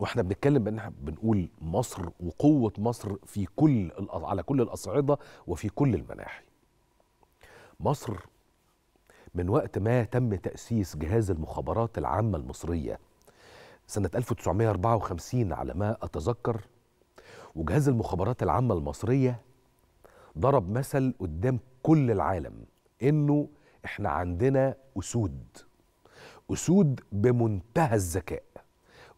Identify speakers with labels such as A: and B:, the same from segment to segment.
A: واحنا بنتكلم بان احنا بنقول مصر وقوه مصر في كل على كل الاصعده وفي كل المناحي. مصر من وقت ما تم تاسيس جهاز المخابرات العامه المصريه سنه 1954 على ما اتذكر وجهاز المخابرات العامه المصريه ضرب مثل قدام كل العالم انه احنا عندنا اسود اسود بمنتهى الذكاء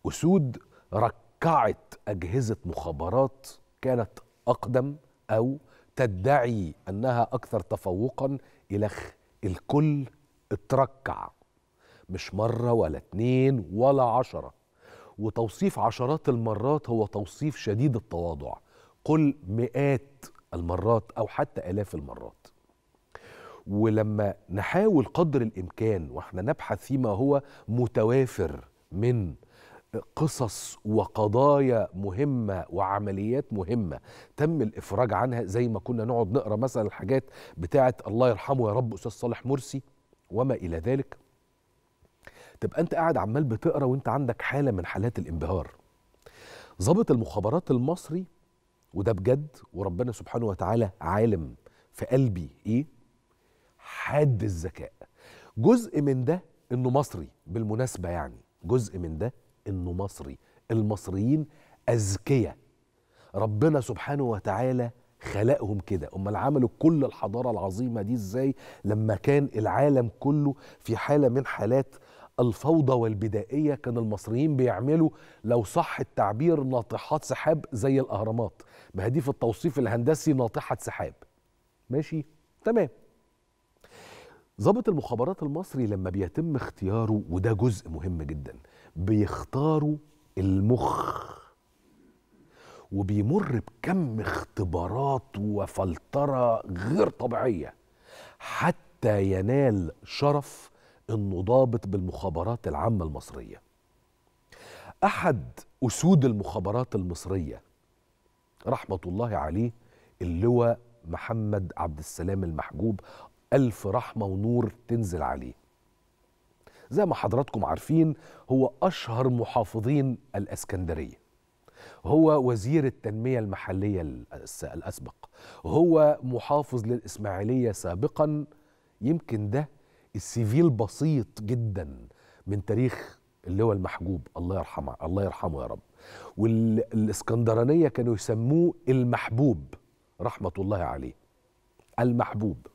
A: اسود ركعت أجهزة مخابرات كانت أقدم أو تدعي أنها أكثر تفوقا إلخ الكل اتركع مش مرة ولا اتنين ولا عشرة وتوصيف عشرات المرات هو توصيف شديد التواضع قل مئات المرات أو حتى آلاف المرات ولما نحاول قدر الإمكان وإحنا نبحث فيما هو متوافر من قصص وقضايا مهمة وعمليات مهمة تم الإفراج عنها زي ما كنا نقعد نقرأ مثلا الحاجات بتاعة الله يرحمه يا رب أستاذ صالح مرسي وما إلى ذلك تبقى أنت قاعد عمال بتقرأ وأنت عندك حالة من حالات الانبهار ضابط المخابرات المصري وده بجد وربنا سبحانه وتعالى عالم في قلبي إيه حاد الذكاء جزء من ده إنه مصري بالمناسبة يعني جزء من ده انه مصري المصريين اذكياء ربنا سبحانه وتعالى خلقهم كده هم عملوا كل الحضاره العظيمه دي ازاي لما كان العالم كله في حاله من حالات الفوضى والبدائيه كان المصريين بيعملوا لو صح التعبير ناطحات سحاب زي الاهرامات ما دي في التوصيف الهندسي ناطحه سحاب ماشي تمام ضابط المخابرات المصري لما بيتم اختياره وده جزء مهم جدا بيختاروا المخ وبيمر بكم اختبارات وفلتره غير طبيعيه حتى ينال شرف انه ضابط بالمخابرات العامه المصريه احد اسود المخابرات المصريه رحمه الله عليه اللواء محمد عبد السلام المحجوب ألف رحمة ونور تنزل عليه زي ما حضراتكم عارفين هو أشهر محافظين الأسكندرية هو وزير التنمية المحلية الأسبق هو محافظ للإسماعيلية سابقا يمكن ده السيفيل بسيط جدا من تاريخ اللواء المحجوب الله يرحمه الله يرحمه يا رب والاسكندرانيه كانوا يسموه المحبوب رحمه الله عليه المحبوب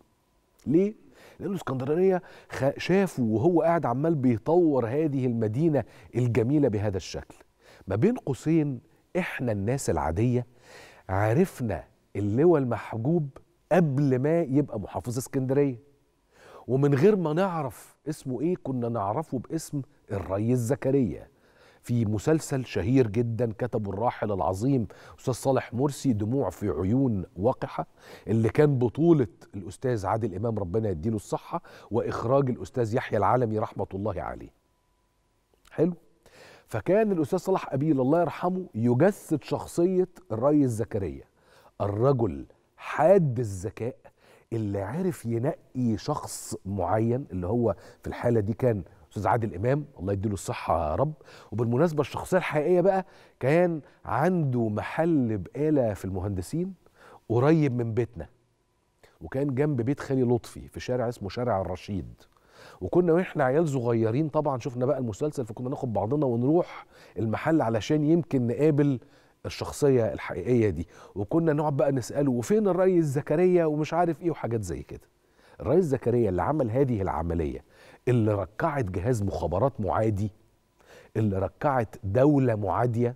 A: ليه؟ لأن اسكندرانية شافوا وهو قاعد عمال بيطور هذه المدينة الجميلة بهذا الشكل ما بين قوسين إحنا الناس العادية عرفنا اللواء المحجوب قبل ما يبقى محافظ اسكندرية ومن غير ما نعرف اسمه ايه كنا نعرفه باسم الريس زكريا في مسلسل شهير جدا كتبه الراحل العظيم استاذ صالح مرسي دموع في عيون وقحه اللي كان بطوله الاستاذ عادل امام ربنا يديله الصحه واخراج الاستاذ يحيى العالمي رحمه الله عليه حلو فكان الاستاذ صلاح قبيل الله يرحمه يجسد شخصيه الريس زكريا الرجل حاد الذكاء اللي عرف ينقي شخص معين اللي هو في الحاله دي كان استاذ عادل امام الله يديله الصحه يا رب وبالمناسبه الشخصيه الحقيقيه بقى كان عنده محل بقاله في المهندسين قريب من بيتنا وكان جنب بيت خالي لطفي في شارع اسمه شارع الرشيد وكنا واحنا عيال صغيرين طبعا شفنا بقى المسلسل فكنا ناخد بعضنا ونروح المحل علشان يمكن نقابل الشخصيه الحقيقيه دي وكنا نقعد بقى نساله وفين الريس زكريا ومش عارف ايه وحاجات زي كده الريس زكريا اللي عمل هذه العمليه اللي ركعت جهاز مخابرات معادي اللي ركعت دولة معادية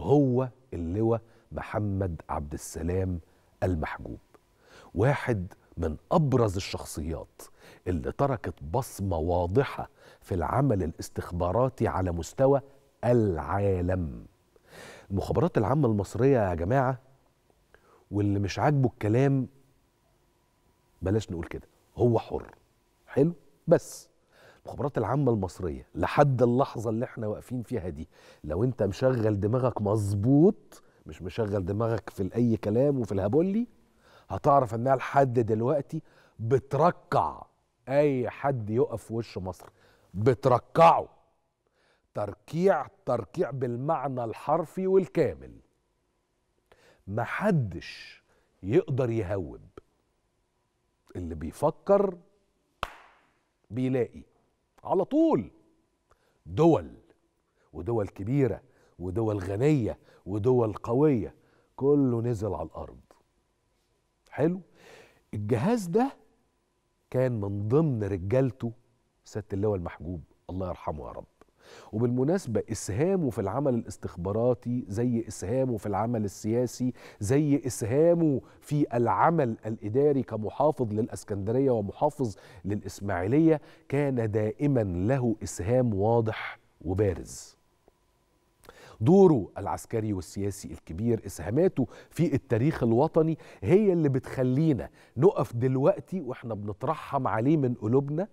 A: هو اللواء محمد عبد السلام المحجوب واحد من أبرز الشخصيات اللي تركت بصمة واضحة في العمل الاستخباراتي على مستوى العالم المخابرات العامة المصرية يا جماعة واللي مش عاجبه الكلام بلاش نقول كده هو حر حلو بس المخابرات العامة المصرية لحد اللحظة اللي احنا واقفين فيها دي لو انت مشغل دماغك مظبوط مش مشغل دماغك في اي كلام وفي الهابولي هتعرف انها لحد دلوقتي بتركع اي حد يقف في وش مصر بتركعه تركيع تركيع بالمعنى الحرفي والكامل محدش يقدر يهوب اللي بيفكر بيلاقي على طول دول ودول كبيره ودول غنيه ودول قويه كله نزل على الارض حلو الجهاز ده كان من ضمن رجالته سياده اللواء المحجوب الله يرحمه يا رب وبالمناسبة إسهامه في العمل الاستخباراتي زي إسهامه في العمل السياسي زي إسهامه في العمل الإداري كمحافظ للأسكندرية ومحافظ للإسماعيلية كان دائما له إسهام واضح وبارز دوره العسكري والسياسي الكبير اسهاماته في التاريخ الوطني هي اللي بتخلينا نقف دلوقتي واحنا بنترحم عليه من قلوبنا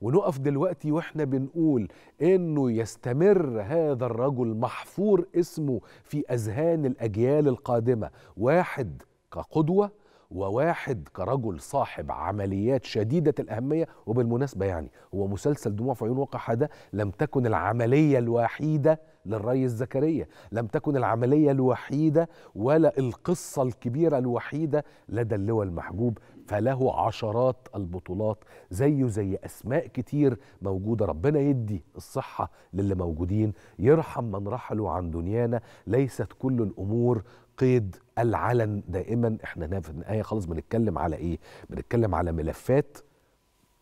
A: ونقف دلوقتي واحنا بنقول انه يستمر هذا الرجل محفور اسمه في اذهان الاجيال القادمه واحد كقدوه وواحد كرجل صاحب عمليات شديدة الأهمية وبالمناسبة يعني هو مسلسل دموع في عيون وقحة ده لم تكن العملية الوحيدة للريس زكريا لم تكن العملية الوحيدة ولا القصة الكبيرة الوحيدة لدى اللواء المحجوب فله عشرات البطولات زيه زي اسماء كتير موجوده ربنا يدي الصحه للي موجودين يرحم من رحلوا عن دنيانا ليست كل الامور قيد العلن دائما احنا هنا في النهايه خالص بنتكلم على ايه بنتكلم على ملفات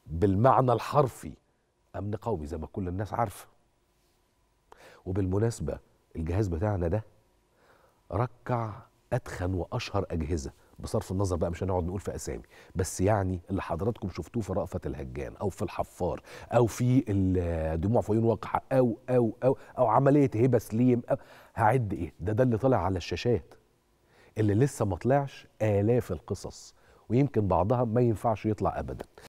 A: بالمعنى الحرفي امن قومي زي ما كل الناس عارفه وبالمناسبه الجهاز بتاعنا ده ركع اتخن واشهر اجهزه بصرف النظر بقى مش هنقعد نقول في اسامي بس يعني اللي حضراتكم شفتوه في رأفت الهجان او في الحفار او في دموع في عيون واقعه او او او او عمليه هبه سليم أو هعد ايه ده ده اللي طلع على الشاشات اللي لسه ما طلعش الاف القصص ويمكن بعضها ما ينفعش يطلع ابدا